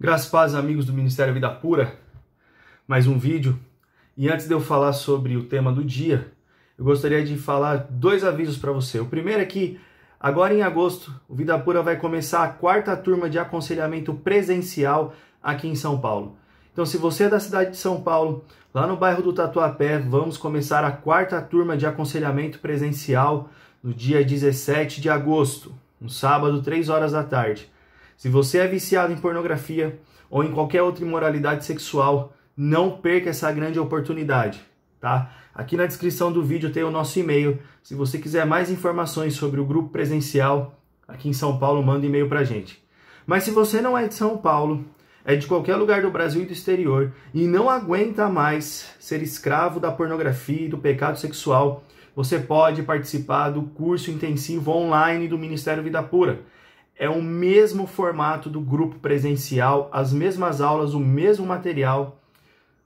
Graças paz, amigos do Ministério Vida Pura. Mais um vídeo. E antes de eu falar sobre o tema do dia, eu gostaria de falar dois avisos para você. O primeiro é que agora em agosto, o Vida Pura vai começar a quarta turma de aconselhamento presencial aqui em São Paulo. Então, se você é da cidade de São Paulo, lá no bairro do Tatuapé, vamos começar a quarta turma de aconselhamento presencial no dia 17 de agosto, no um sábado, 3 horas da tarde. Se você é viciado em pornografia ou em qualquer outra imoralidade sexual, não perca essa grande oportunidade, tá? Aqui na descrição do vídeo tem o nosso e-mail. Se você quiser mais informações sobre o grupo presencial aqui em São Paulo, manda um e-mail pra gente. Mas se você não é de São Paulo, é de qualquer lugar do Brasil e do exterior e não aguenta mais ser escravo da pornografia e do pecado sexual, você pode participar do curso intensivo online do Ministério Vida Pura é o mesmo formato do grupo presencial, as mesmas aulas, o mesmo material,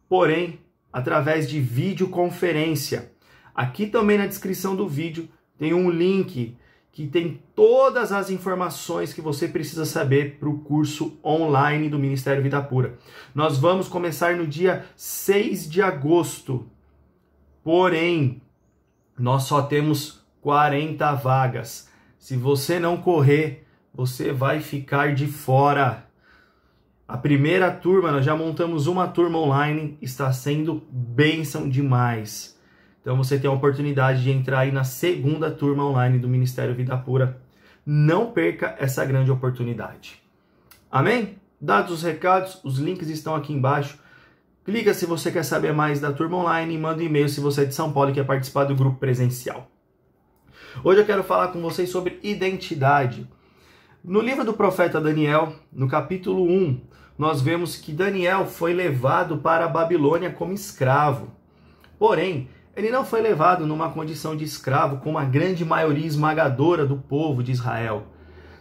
porém através de videoconferência. Aqui também na descrição do vídeo tem um link que tem todas as informações que você precisa saber para o curso online do Ministério Vida Pura. Nós vamos começar no dia 6 de agosto, porém, nós só temos 40 vagas. Se você não correr, você vai ficar de fora. A primeira turma, nós já montamos uma turma online, está sendo bênção demais. Então você tem a oportunidade de entrar aí na segunda turma online do Ministério Vida Pura. Não perca essa grande oportunidade. Amém? Dados os recados, os links estão aqui embaixo. Clica se você quer saber mais da turma online e manda um e-mail se você é de São Paulo e quer participar do grupo presencial. Hoje eu quero falar com vocês sobre identidade. No livro do profeta Daniel, no capítulo 1, nós vemos que Daniel foi levado para a Babilônia como escravo. Porém, ele não foi levado numa condição de escravo como a grande maioria esmagadora do povo de Israel.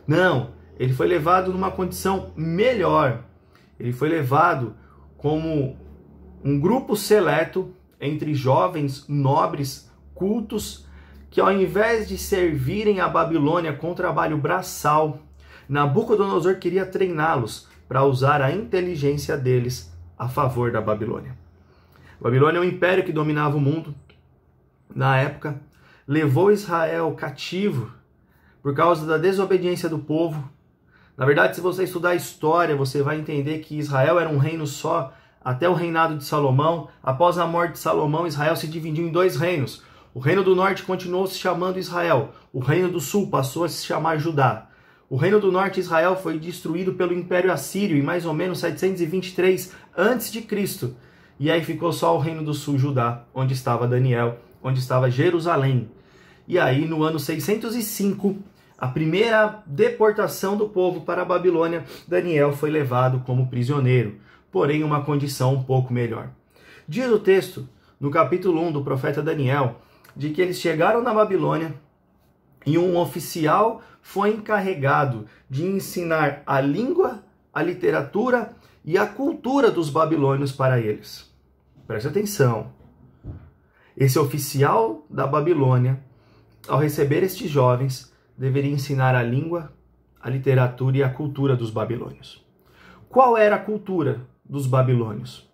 Não, ele foi levado numa condição melhor. Ele foi levado como um grupo seleto entre jovens nobres, cultos que ao invés de servirem a Babilônia com trabalho braçal, Nabucodonosor queria treiná-los para usar a inteligência deles a favor da Babilônia. A Babilônia é um império que dominava o mundo na época, levou Israel cativo por causa da desobediência do povo. Na verdade, se você estudar a história, você vai entender que Israel era um reino só até o reinado de Salomão. Após a morte de Salomão, Israel se dividiu em dois reinos: o reino do norte continuou se chamando Israel. O reino do sul passou a se chamar Judá. O reino do norte Israel foi destruído pelo Império Assírio em mais ou menos 723 antes de Cristo. E aí ficou só o reino do sul Judá, onde estava Daniel, onde estava Jerusalém. E aí no ano 605, a primeira deportação do povo para a Babilônia, Daniel foi levado como prisioneiro, porém uma condição um pouco melhor. Diz o texto no capítulo 1 do profeta Daniel de que eles chegaram na Babilônia e um oficial foi encarregado de ensinar a língua, a literatura e a cultura dos babilônios para eles. Preste atenção. Esse oficial da Babilônia, ao receber estes jovens, deveria ensinar a língua, a literatura e a cultura dos babilônios. Qual era a cultura dos babilônios?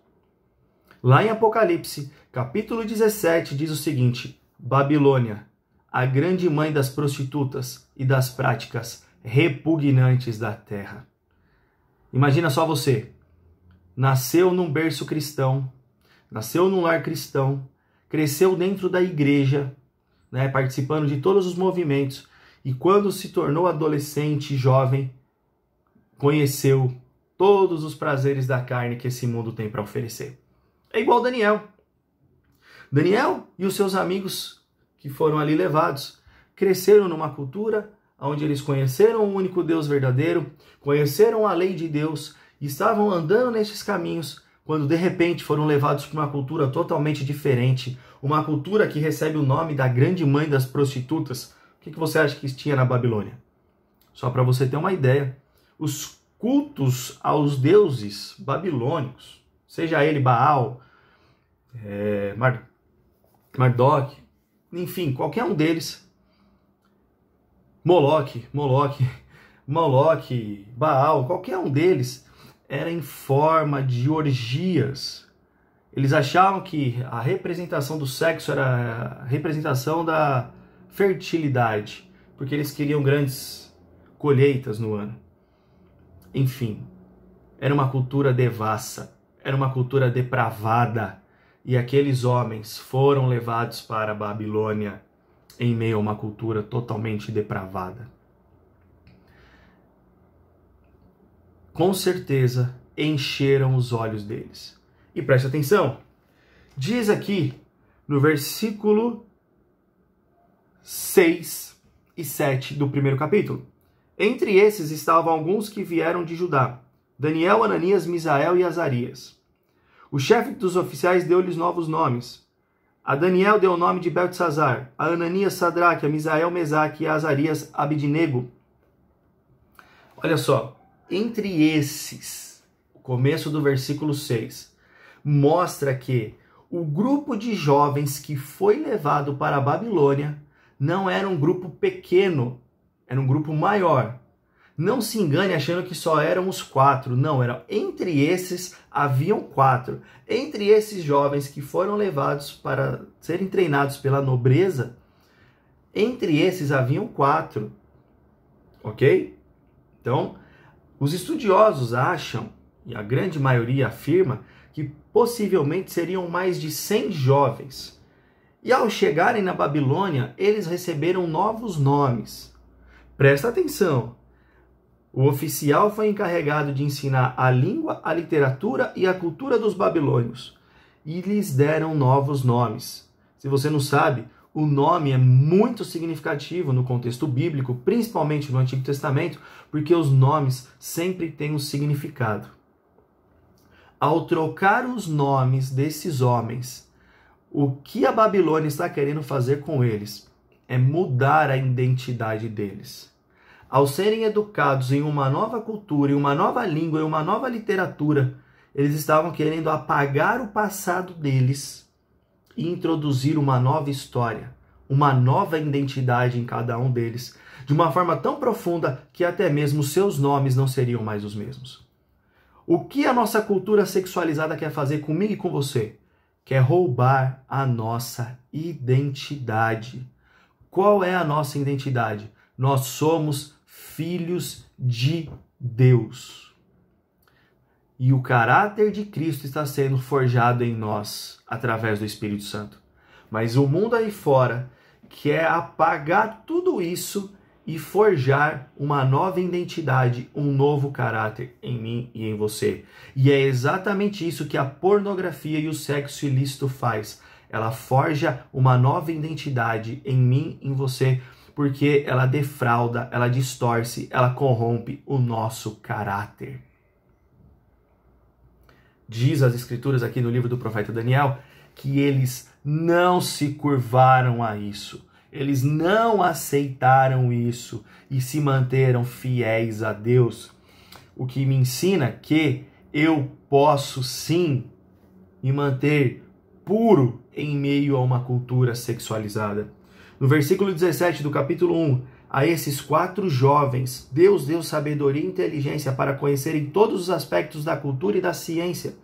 Lá em Apocalipse, capítulo 17, diz o seguinte: Babilônia, a grande mãe das prostitutas e das práticas repugnantes da terra. Imagina só você, nasceu num berço cristão, nasceu num lar cristão, cresceu dentro da igreja, né, participando de todos os movimentos, e quando se tornou adolescente, jovem, conheceu todos os prazeres da carne que esse mundo tem para oferecer. É igual Daniel. Daniel e os seus amigos que foram ali levados. Cresceram numa cultura onde eles conheceram o único Deus verdadeiro, conheceram a lei de Deus, estavam andando nesses caminhos, quando de repente foram levados para uma cultura totalmente diferente, uma cultura que recebe o nome da grande mãe das prostitutas. O que você acha que tinha na Babilônia? Só para você ter uma ideia, os cultos aos deuses babilônicos, seja ele Baal, é, Mar enfim, qualquer um deles. Moloque, Moloque, Moloque, Baal, qualquer um deles era em forma de orgias. Eles achavam que a representação do sexo era a representação da fertilidade, porque eles queriam grandes colheitas no ano. Enfim, era uma cultura devassa, era uma cultura depravada e aqueles homens foram levados para a Babilônia em meio a uma cultura totalmente depravada. Com certeza encheram os olhos deles. E preste atenção, diz aqui no versículo 6 e 7 do primeiro capítulo: Entre esses estavam alguns que vieram de Judá: Daniel, Ananias, Misael e Azarias. O chefe dos oficiais deu-lhes novos nomes. A Daniel deu o nome de Beltzazar, a Ananias Sadraque, a Misael Mesaque e a Azarias Abidnego. Olha só, entre esses, o começo do versículo 6, mostra que o grupo de jovens que foi levado para a Babilônia não era um grupo pequeno, era um grupo maior. Não se engane achando que só eram os quatro. Não, eram entre esses haviam quatro. Entre esses jovens que foram levados para serem treinados pela nobreza, entre esses haviam quatro. Ok? Então, os estudiosos acham, e a grande maioria afirma, que possivelmente seriam mais de 100 jovens. E ao chegarem na Babilônia, eles receberam novos nomes. Presta atenção! O oficial foi encarregado de ensinar a língua, a literatura e a cultura dos babilônios, e lhes deram novos nomes. Se você não sabe, o nome é muito significativo no contexto bíblico, principalmente no Antigo Testamento, porque os nomes sempre têm um significado. Ao trocar os nomes desses homens, o que a Babilônia está querendo fazer com eles é mudar a identidade deles ao serem educados em uma nova cultura, em uma nova língua, em uma nova literatura, eles estavam querendo apagar o passado deles e introduzir uma nova história, uma nova identidade em cada um deles, de uma forma tão profunda que até mesmo seus nomes não seriam mais os mesmos. O que a nossa cultura sexualizada quer fazer comigo e com você? Quer roubar a nossa identidade. Qual é a nossa identidade? Nós somos filhos de Deus. E o caráter de Cristo está sendo forjado em nós através do Espírito Santo. Mas o mundo aí fora quer apagar tudo isso e forjar uma nova identidade, um novo caráter em mim e em você. E é exatamente isso que a pornografia e o sexo ilícito faz. Ela forja uma nova identidade em mim, em você, porque ela defrauda, ela distorce, ela corrompe o nosso caráter. Diz as escrituras aqui no livro do profeta Daniel que eles não se curvaram a isso. Eles não aceitaram isso e se manteram fiéis a Deus. O que me ensina que eu posso sim me manter puro em meio a uma cultura sexualizada no versículo 17 do capítulo 1, a esses quatro jovens, Deus deu sabedoria e inteligência para conhecerem todos os aspectos da cultura e da ciência.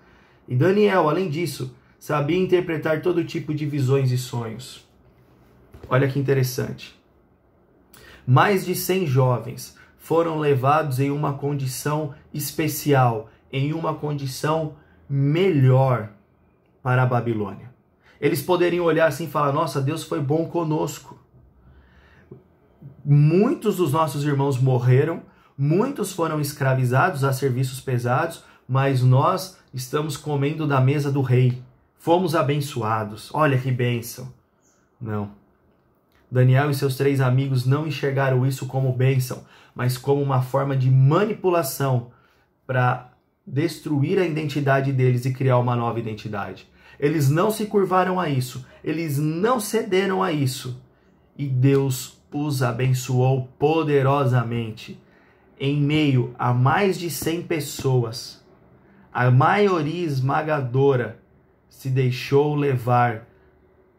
E Daniel, além disso, sabia interpretar todo tipo de visões e sonhos. Olha que interessante. Mais de 100 jovens foram levados em uma condição especial, em uma condição melhor para a Babilônia. Eles poderiam olhar assim e falar: nossa, Deus foi bom conosco. Muitos dos nossos irmãos morreram, muitos foram escravizados a serviços pesados, mas nós estamos comendo da mesa do rei. Fomos abençoados. Olha que bênção. Não. Daniel e seus três amigos não enxergaram isso como bênção, mas como uma forma de manipulação para destruir a identidade deles e criar uma nova identidade. Eles não se curvaram a isso, eles não cederam a isso. E Deus os abençoou poderosamente. Em meio a mais de 100 pessoas, a maioria esmagadora se deixou levar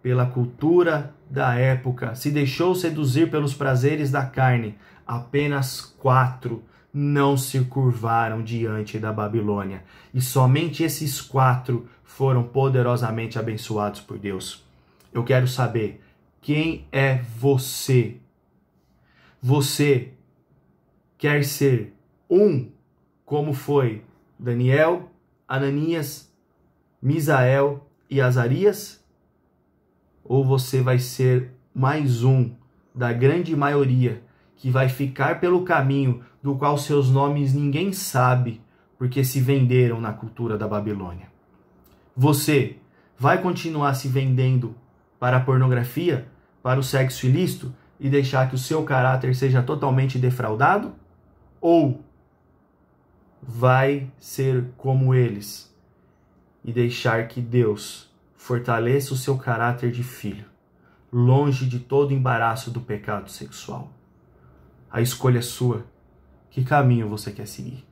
pela cultura da época, se deixou seduzir pelos prazeres da carne. Apenas quatro não se curvaram diante da Babilônia. E somente esses quatro foram poderosamente abençoados por Deus. Eu quero saber quem é você. Você quer ser um, como foi Daniel, Ananias, Misael e Azarias? Ou você vai ser mais um da grande maioria que vai ficar pelo caminho, do qual seus nomes ninguém sabe, porque se venderam na cultura da Babilônia. Você vai continuar se vendendo para a pornografia, para o sexo ilícito e deixar que o seu caráter seja totalmente defraudado? Ou vai ser como eles e deixar que Deus fortaleça o seu caráter de filho, longe de todo embaraço do pecado sexual? A escolha é sua. Que caminho você quer seguir?